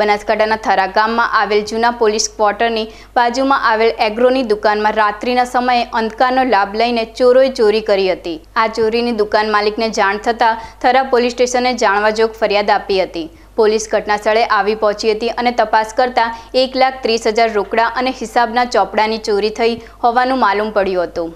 બનાસકાંઠાના થરા ગામમાં આવેલ જૂના પોલીસ ક્વાર્ટરની બાજુમાં આવેલ એગ્રોની દુકાનમાં રાત્રિના સમયે અંધકારનો લાભ લઈને ચોરોએ ચોરી કરી હતી આ ચોરીની દુકાન માલિકને જાણ થતાં થરા પોલીસ સ્ટેશને જાણવાજોગ ફરિયાદ આપી હતી પોલીસ ઘટનાસ્થળે આવી પહોંચી હતી અને તપાસ કરતાં એક લાખ ત્રીસ હજાર રોકડા અને હિસાબના ચોપડાની ચોરી થઈ હોવાનું માલુમ પડ્યું હતું